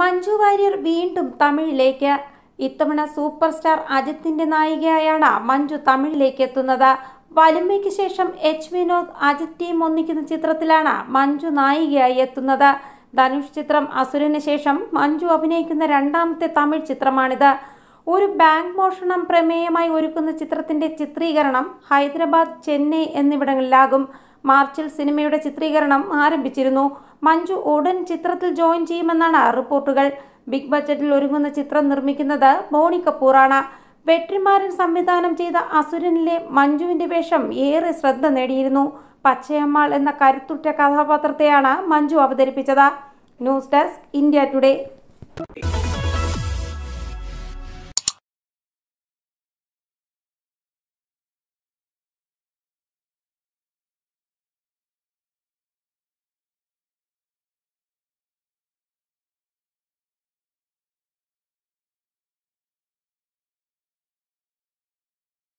മഞ്ജു വാര്യർ വീണ്ടും തമിഴിലേക്ക് ഇത്തവണ സൂപ്പർ സ്റ്റാർ അജിത്തിന്റെ നായികയായാണ് മഞ്ജു തമിഴിലേക്ക് എത്തുന്നത് വലുമയ്ക്ക് ശേഷം എച്ച് വിനോദ് അജിത് ടീം ഒന്നിക്കുന്ന ചിത്രത്തിലാണ് മഞ്ജു നായികയായി എത്തുന്നത് ധനുഷ് ചിത്രം അസുരന് ശേഷം മഞ്ജു അഭിനയിക്കുന്ന രണ്ടാമത്തെ തമിഴ് ചിത്രമാണിത് ഒരു ബാങ്ക് മോഷണം പ്രമേയമായി ഒരുക്കുന്ന ചിത്രത്തിന്റെ ചിത്രീകരണം ഹൈദരാബാദ് ചെന്നൈ എന്നിവിടങ്ങളിലാകും മാർച്ചിൽ സിനിമയുടെ ചിത്രീകരണം ആരംഭിച്ചിരുന്നു മഞ്ജു ഉടൻ ചിത്രത്തിൽ ജോയിൻ ചെയ്യുമെന്നാണ് റിപ്പോർട്ടുകൾ ബിഗ് ബജറ്റിൽ ഒരുങ്ങുന്ന ചിത്രം നിർമ്മിക്കുന്നത് ബോണി കപൂറാണ് വെട്ടിമാരൻ സംവിധാനം ചെയ്ത അസുരനിലെ മഞ്ജുവിന്റെ വേഷം ഏറെ ശ്രദ്ധ നേടിയിരുന്നു പച്ചയമ്മാൾ എന്ന കരുത്തുറ്റ കഥാപാത്രത്തെയാണ് മഞ്ജു അവതരിപ്പിച്ചത് ന്യൂസ് ഡെസ്ക് ഇന്ത്യ ടുഡേ